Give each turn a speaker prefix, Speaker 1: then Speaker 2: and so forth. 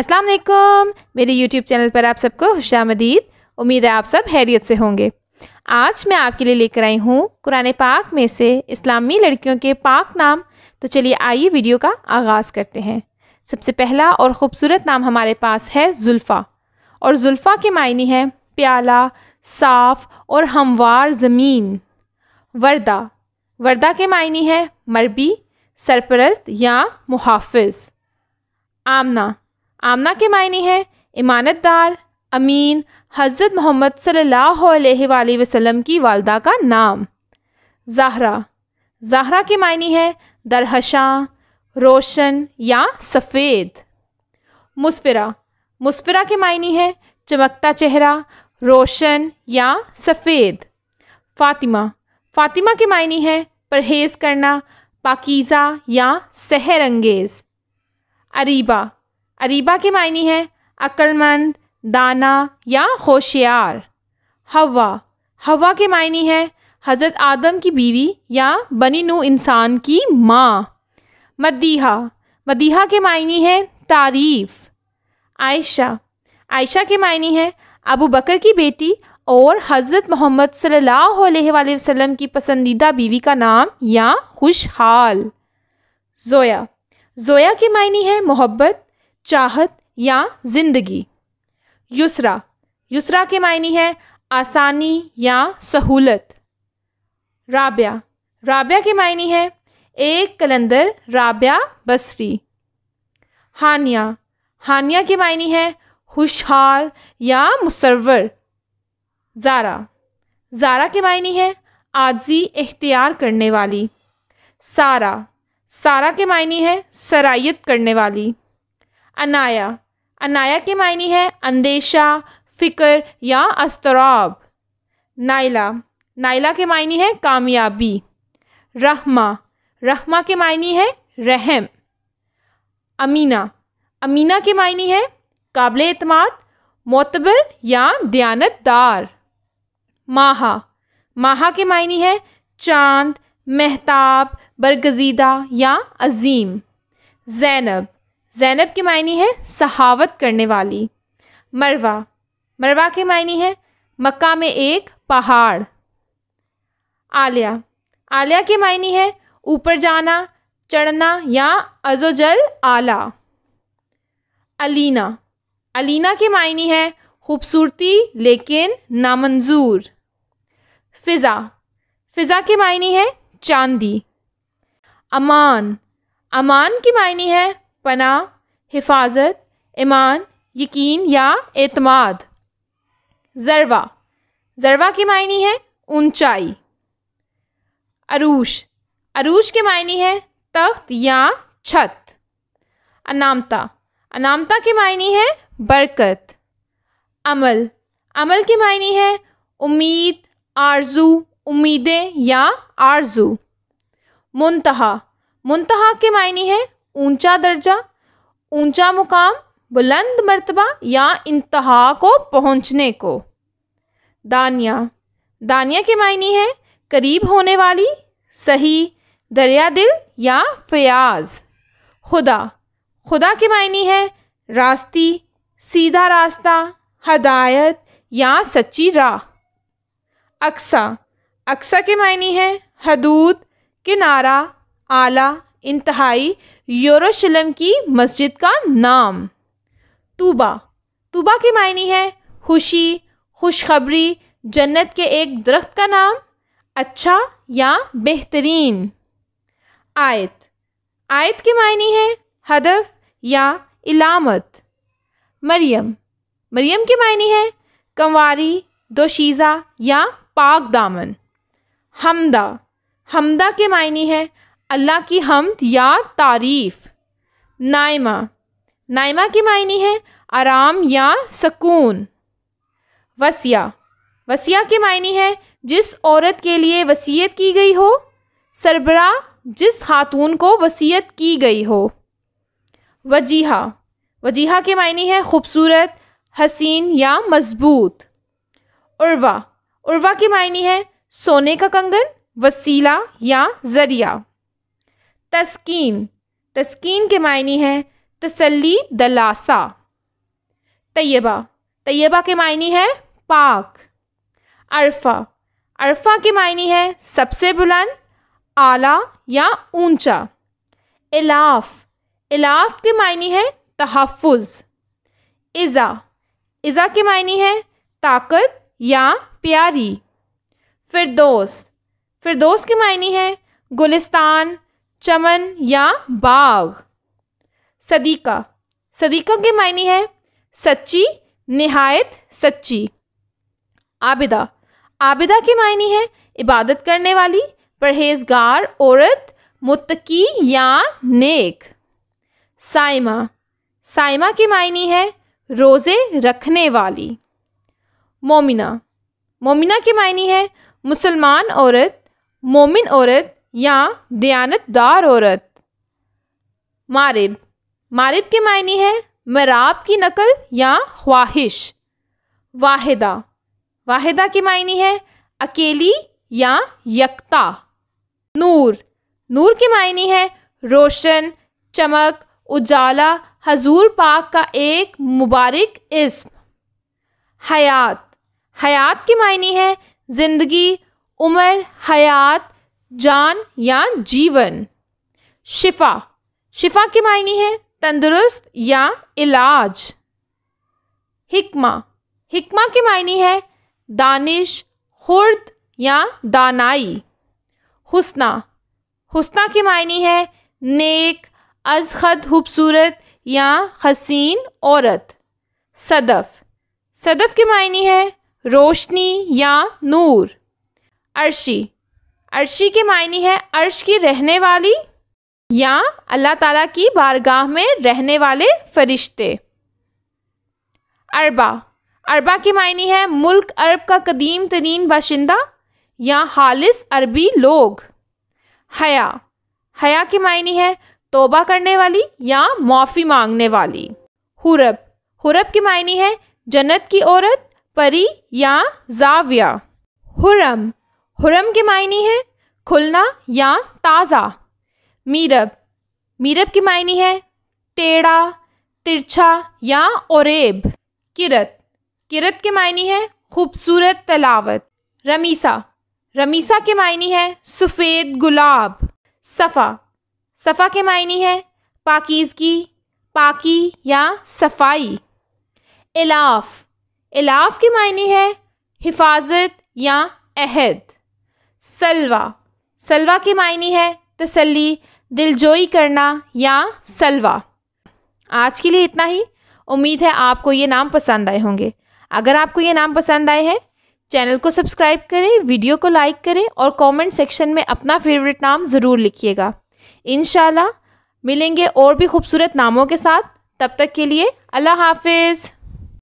Speaker 1: अस्सलाम वालेकुम मेरे YouTube चैनल पर आप सबको खुशामदीद उम्मीद है आप सब हैरियत से होंगे आज मैं आपके लिए लेकर आई हूँ कुरान पाक में से इस्लामी लड़कियों के पाक नाम तो चलिए आइए वीडियो का आगाज़ करते हैं सबसे पहला और ख़ूबसूरत नाम हमारे पास है जुल्फ़ा और जुल्फ़ा के मायने हैं प्याला साफ़ और हमवार ज़मीन वर्दा वर्दा के मायने हैं मरबी सरपरस्त या मुहाफ़ आमना आमना के मायने हैं इमानतदार अमीन हज़रत मोहम्मद सल्ला वसलम की वालदा का नाम ज़ाहरा ज़ाहरा के मायने हैं दरहशा रोशन या सफ़ेद मुस्फरा मुस्फरा के मायने हैं चमकता चेहरा रोशन या सफ़ेद फ़ातिमा फ़ातिमा के मायने हैं परहेज़ करना पाकीज़ा या सहर अंगेज़ अरीबा अरीबा के मायने हैं अक्लमंद दाना या होशियार हवा हवा के मायने हैं हज़रत आदम की बीवी या बनी नू इंसान की माँ मदीहा मदीहा के मायने हैं तारीफ़ आयशा आयशा के मायने हैं अबू बकर की बेटी और हज़रत मोहम्मद सल्लल्लाहु अलैहि वसल्लम की पसंदीदा बीवी का नाम या खुशहाल जोया जोया के मायने हैं मोहब्बत चाहत या ज़िंदगी युसरा युसरा के मायने है आसानी या सहूलत राबिया राबिया के मायने है एक कलंदर राबिया बसरी हानिया हानिया के मायने है खुशहाल या मुसरवर ज़ारा ज़ारा के मायने है आजी इख्तियार करने वाली सारा सारा के मायने है सराइत करने वाली अनाया अनाया के मायने है अंदेशा फ़िक्र या अस्तराब नाइला नाइला के मायने है कामयाबी रहमा रहमा के मायने है रहम अमीना अमीना के मायने है काबिल अतमाद मोतबर या दयानतदार माहा माहा के मायने है चांद महताब बरगजीदा या अजीम ज़ैनब ज़ैनब के मायने है सहावत करने वाली मरवा मरवा के मायने है मक्का में एक पहाड़ आलिया आलिया के मायने है ऊपर जाना चढ़ना या अजोजल आला अलीना अलीना के मायने है खूबसूरती लेकिन नामंजूर फ़िज़ा फ़िज़ा के मायने है चांदी अमान अमान के मायने है पना हिफाजत ईमान यकीन या एतमाद ज़रवा ज़रवा के मायने है ऊंचाई अरूश अरूश के मायने है तख्त या छत अनामता अनामता के मायने है बरकत अमल अमल के मायने है उम्मीद आरजू उम्मीदें या आरजू मुंतहा मुंतहा के मायने है ऊंचा दर्जा ऊंचा मुकाम बुलंद मरतबा या इंतहा को पहुंचने को दानिया दानिया के मायने हैं करीब होने वाली सही दरिया दिल या फयाज खुदा खुदा के मायने है रास्ती सीधा रास्ता हदायत या सच्ची राह अक्सा अक्सा के मायने है हदूद किनारा आला इंतहाई यरूशलेम की मस्जिद का नाम तूबा तूबा के मायने है खुशी खुशखबरी जन्नत के एक दरख्त का नाम अच्छा या बेहतरीन आयत आयत के मायने है हदफ या इलामत मरियम मरियम के मायने है कंवारी दोशीज़ा या पाक दामन हमदा हमदा के मायने हैं अल्लाह की हमद या तारीफ़ नाइमा नाइमा के मायने हैं आराम या सकून वसिया वसिया के मायने हैं जिस औरत के लिए वसीयत की गई हो सरबरा जिस खातून को वसीयत की गई हो वजीहा वजीहा के मायने हैं खूबसूरत हसीन या मजबूत उर्वा उर्वा के मायने हैं सोने का कंगन वसीला या ज़रिया तस्कीन तस्कीन के मायने हैं तसली दलासा तयबा तयबा के मायने है पाक अरफा अरफा के मायने है सबसे बुलंद आला या ऊंचा इलाफ इलाफ के मायने है तहफ़ इज़ा इज़ा के मायने है ताकत या प्यारी फिरदोस फिरदोस के मायने है गुलिस्तान चमन या बाग सदीका सदीका के मायने है सच्ची नहायत सच्ची आबिदा आबिदा के मायने है इबादत करने वाली परहेजगार औरत मुत्तकी या नेक साइमा साइमा के मायने है रोज़े रखने वाली मोमिना मोमिना के मायने है मुसलमान औरत मोमिन औरत या दयानतदार औरत मारिब मारिब के मायने है मराब की नकल या ख्वाहिश वाहिदा वाहिदा के मायने है अकेली या यकता नूर नूर के मायने है रोशन चमक उजाला हजूर पाक का एक मुबारक इसम हयात हयात के मायने है ज़िंदगी उम्र हयात जान या जीवन शिफा शिफा के मायने है तंदुरुस्त या इलाज हिकमा हिकमा के मायने है दानिश खुर्द या दानाई हुस्ना हुस्ना के मायने है नेक अजखद खूबसूरत या हसीन औरत सदफ़ सदफ़ के मायने है रोशनी या नूर अर्शी अर्शी के मायने है अर्श की रहने वाली या अल्लाह ताला की बारगाह में रहने वाले फरिश्ते अरबा अरबा के मायने है मुल्क अरब का कदीम तरीन बाशिंदा या हालिस अरबी लोग हया हया के मायने है तोबा करने वाली या माफ़ी मांगने वाली हुरब हुरब के मायने है जन्नत की औरत परी या जाविया हुरम हुरम के मायने हैं खुलना या ताज़ा मीरब मीरब के मायने हैं टेढ़ा तिरछा या औरेब किरत किरत के मायने हैं खूबसूरत तलावत रमीसा रमीसा के मायने है सफ़ेद गुलाब सफ़ा सफ़ा के मायने है पाकिजगी पाकी या सफाई इलाफ इलाफ के मायने है हिफाजत या अहद सलवा सलवा के मायने है तसल्ली दिलजोई करना या सलवा आज के लिए इतना ही उम्मीद है आपको ये नाम पसंद आए होंगे अगर आपको ये नाम पसंद आए हैं चैनल को सब्सक्राइब करें वीडियो को लाइक करें और कमेंट सेक्शन में अपना फेवरेट नाम ज़रूर लिखिएगा इन मिलेंगे और भी खूबसूरत नामों के साथ तब तक के लिए अल्लाह हाफिज़